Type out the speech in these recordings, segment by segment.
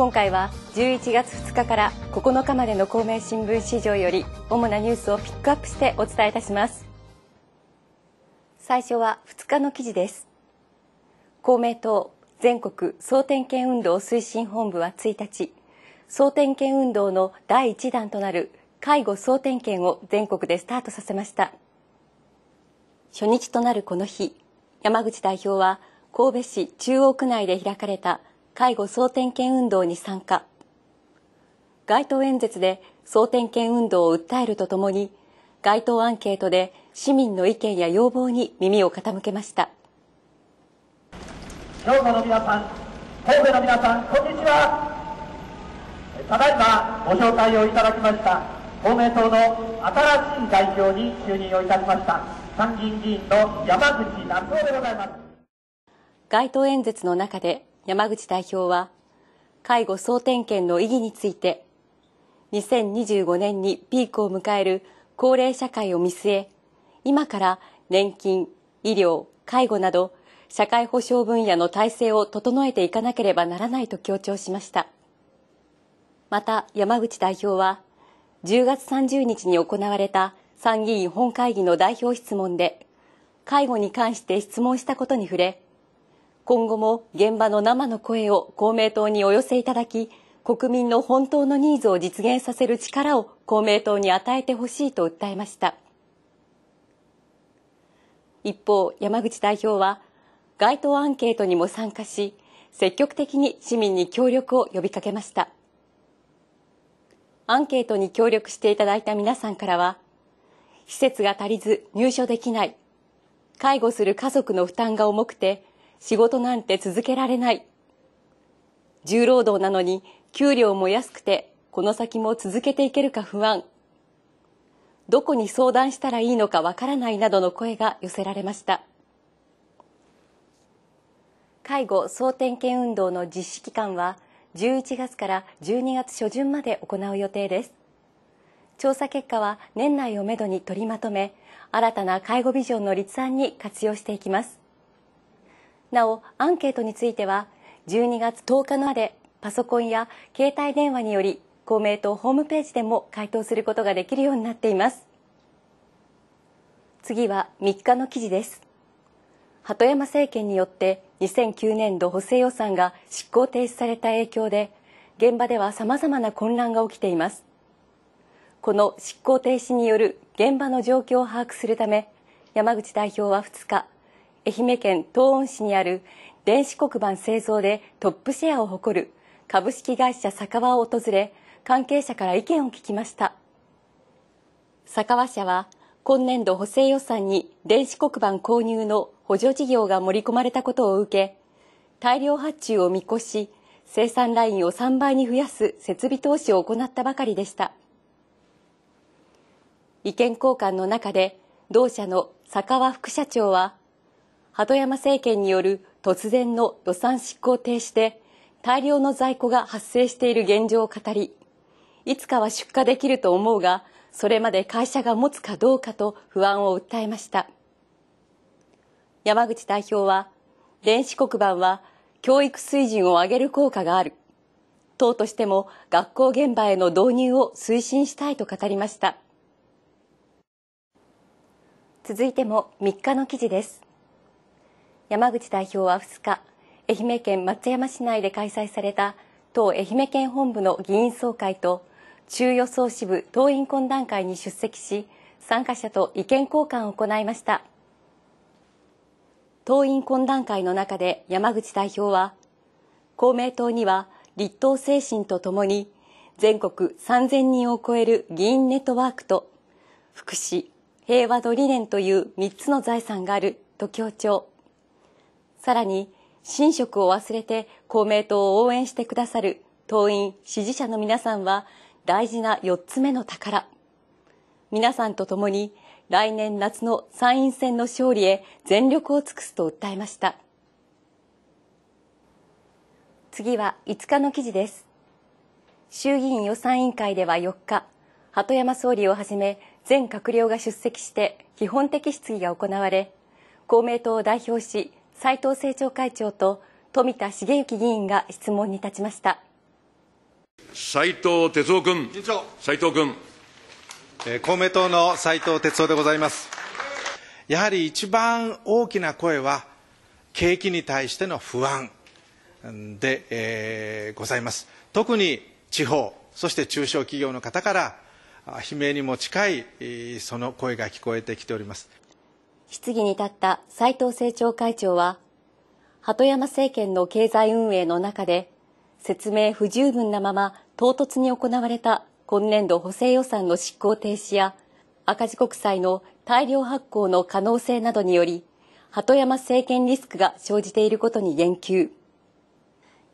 今回は11月2日から9日までの公明新聞市場より主なニュースをピックアップしてお伝えいたします最初は2日の記事です公明党全国総点検運動推進本部は1日総点検運動の第一弾となる介護総点検を全国でスタートさせました初日となるこの日山口代表は神戸市中央区内で開かれた介護総点検運動に参加街頭演説で総点検運動を訴えるとともに街頭アンケートで市民の意見や要望に耳を傾けました兵庫の皆さん神戸の皆さんこんにちはただいまご紹介をいただきました公明党の新しい代表に就任をいたしました参議院議員の山口夏夫でございます街頭演説の中で山口代表は介護総点検の意義について2025年にピークを迎える高齢社会を見据え今から年金医療介護など社会保障分野の体制を整えていかなければならないと強調しましたまた山口代表は10月30日に行われた参議院本会議の代表質問で介護に関して質問したことに触れ今後も現場の生の声を公明党にお寄せいただき、国民の本当のニーズを実現させる力を公明党に与えてほしいと訴えました。一方、山口代表は、街頭アンケートにも参加し、積極的に市民に協力を呼びかけました。アンケートに協力していただいた皆さんからは、施設が足りず入所できない、介護する家族の負担が重くて仕事なんて続けられない。重労働なのに給料も安くてこの先も続けていけるか不安。どこに相談したらいいのかわからないなどの声が寄せられました。介護総点検運動の実施期間は11月から12月初旬まで行う予定です。調査結果は年内をめどに取りまとめ、新たな介護ビジョンの立案に活用していきます。なおアンケートについては12月10日までパソコンや携帯電話により公明党ホームページでも回答することができるようになっています次は3日の記事です鳩山政権によって2009年度補正予算が執行停止された影響で現場ではさまざまな混乱が起きていますこの執行停止による現場の状況を把握するため山口代表は2日愛媛県東温市にある電子黒板製造でトップシェアを誇る株式会社酒場を訪れ関係者から意見を聞きました酒場社は今年度補正予算に電子黒板購入の補助事業が盛り込まれたことを受け大量発注を見越し生産ラインを3倍に増やす設備投資を行ったばかりでした意見交換の中で同社の酒場副社長は鳩山政権による突然の予算執行停止で大量の在庫が発生している現状を語りいつかは出荷できると思うがそれまで会社が持つかどうかと不安を訴えました山口代表は電子黒板は教育水準を上げる効果がある党としても学校現場への導入を推進したいと語りました続いても3日の記事です山口代表は2日愛媛県松山市内で開催された党愛媛県本部の議員総会と中予総支部党員懇談会に出席し参加者と意見交換を行いました党員懇談会の中で山口代表は公明党には立党精神とともに全国3000人を超える議員ネットワークと福祉平和の理念という3つの財産があると強調さらに、寝職を忘れて公明党を応援してくださる党員、支持者の皆さんは大事な四つ目の宝。皆さんと共に来年夏の参院選の勝利へ全力を尽くすと訴えました。次は5日の記事です。衆議院予算委員会では4日、鳩山総理をはじめ全閣僚が出席して基本的質疑が行われ、公明党を代表し、斉藤政調会長と富田茂之議員が質問に立ちました斉藤哲夫君斉藤君、え公明党の斉藤哲夫でございますやはり一番大きな声は景気に対しての不安で、えー、ございます特に地方そして中小企業の方から悲鳴にも近いその声が聞こえてきております質疑に立った斉藤政調会長は、鳩山政権の経済運営の中で、説明不十分なまま唐突に行われた今年度補正予算の執行停止や、赤字国債の大量発行の可能性などにより、鳩山政権リスクが生じていることに言及。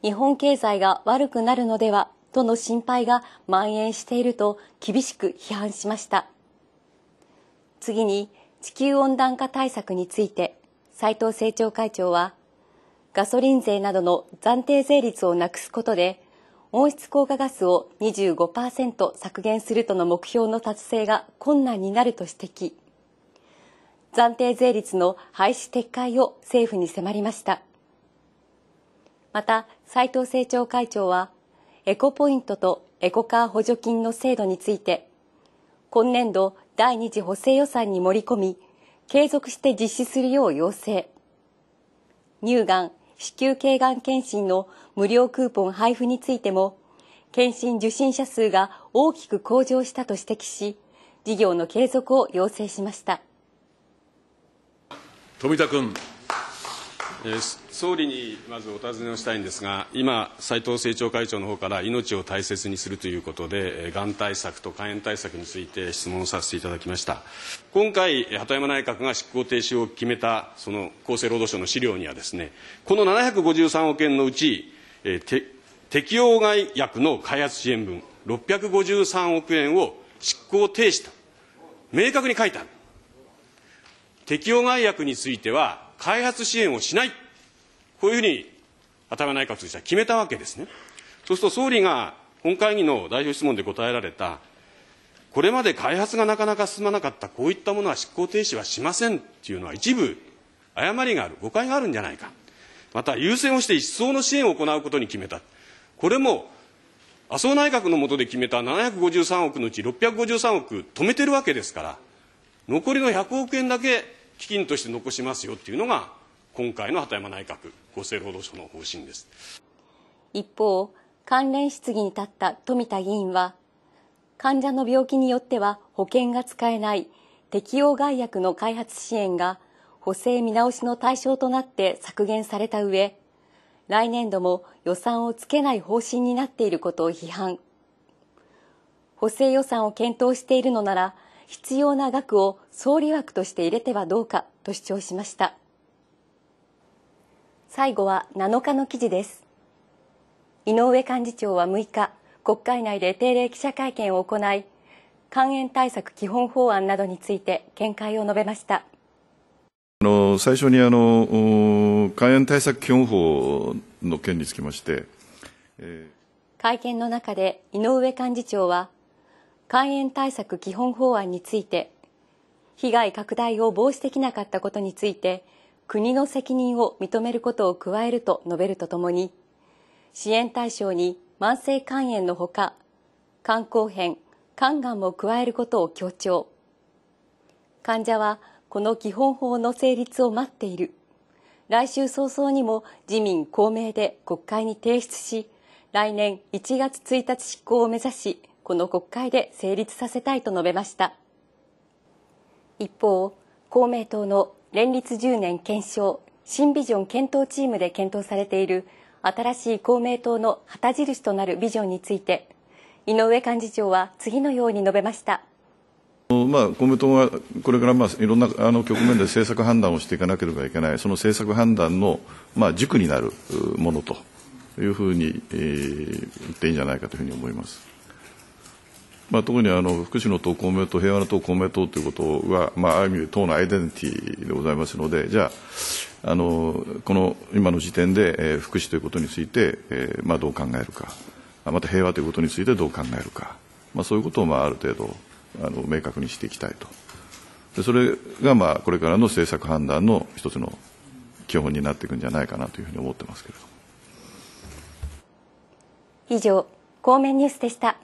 日本経済が悪くなるのではとの心配が蔓延していると厳しく批判しました。次に地球温暖化対策について斉藤政調会長はガソリン税などの暫定税率をなくすことで温室効果ガスを25%削減するとの目標の達成が困難になると指摘暫定税率の廃止撤回を政府に迫りましたまた斉藤政調会長はエコポイントとエコカー補助金の制度について今年度第二次補正予算に盛り込み、継続して実施するよう要請。乳がん、子宮頸がん検診の無料クーポン配布についても、検診受診者数が大きく向上したと指摘し、事業の継続を要請しました。富田君。総理にまずお尋ねをしたいんですが、今、斉藤政調会長の方から命を大切にするということで、がん対策と肝炎対策について質問させていただきました。今回、鳩山内閣が執行停止を決めた、その厚生労働省の資料にはですね、この753億円のうち、えー、適用外薬の開発支援分、653億円を執行停止と、明確に書いてある。適用外薬については、開発支援をしない。こういうふうに頭内閣としては決めたわけですね。そうすると総理が本会議の代表質問で答えられた、これまで開発がなかなか進まなかったこういったものは執行停止はしませんっていうのは一部誤りがある、誤解があるんじゃないか。また優先をして一層の支援を行うことに決めた。これも麻生内閣の下で決めた753億のうち653億止めてるわけですから、残りの100億円だけ基金として残しますよっていうのが今回の鳩山内閣厚生労働省の方針です一方関連質疑に立った富田議員は患者の病気によっては保険が使えない適用外薬の開発支援が補正見直しの対象となって削減された上来年度も予算をつけない方針になっていることを批判補正予算を検討しているのなら必要な額を総理枠として入れてはどうかと主張しました。最後は7日の記事です井上幹事長は6日国会内で定例記者会見を行い肝炎対策基本法案などについて見解を述べましたあの最初にあの肝炎対策基本法の件につきまして、えー、会見の中で井上幹事長は肝炎対策基本法案について被害拡大を防止できなかったことについて国の責任を認めることを加えると述べるとともに支援対象に慢性肝炎のほか肝硬変肝がんも加えることを強調患者はこの基本法の成立を待っている来週早々にも自民公明で国会に提出し来年1月1日執行を目指しこの国会で成立させたいと述べました一方公明党の連立10年検証新ビジョン検討チームで検討されている新しい公明党の旗印となるビジョンについて井上幹事長は次のように述べました。まあ、公明党はこれから、まあ、いろんなあの局面で政策判断をしていかなければいけない、その政策判断の、まあ、軸になるものというふうに、え言っていいんじゃないかというふうに思います。まあ、特にあの福祉の党公明党、平和の党公明党ということは、まあ、ある意味、党のアイデンティティでございますので、じゃあ、あのこの今の時点で、えー、福祉ということについて、えーまあ、どう考えるか、また平和ということについてどう考えるか、まあ、そういうことを、まあ、ある程度あの明確にしていきたいと、でそれが、まあ、これからの政策判断の一つの基本になっていくんじゃないかなというふうに思ってますけれど以上、公明ニュースでした。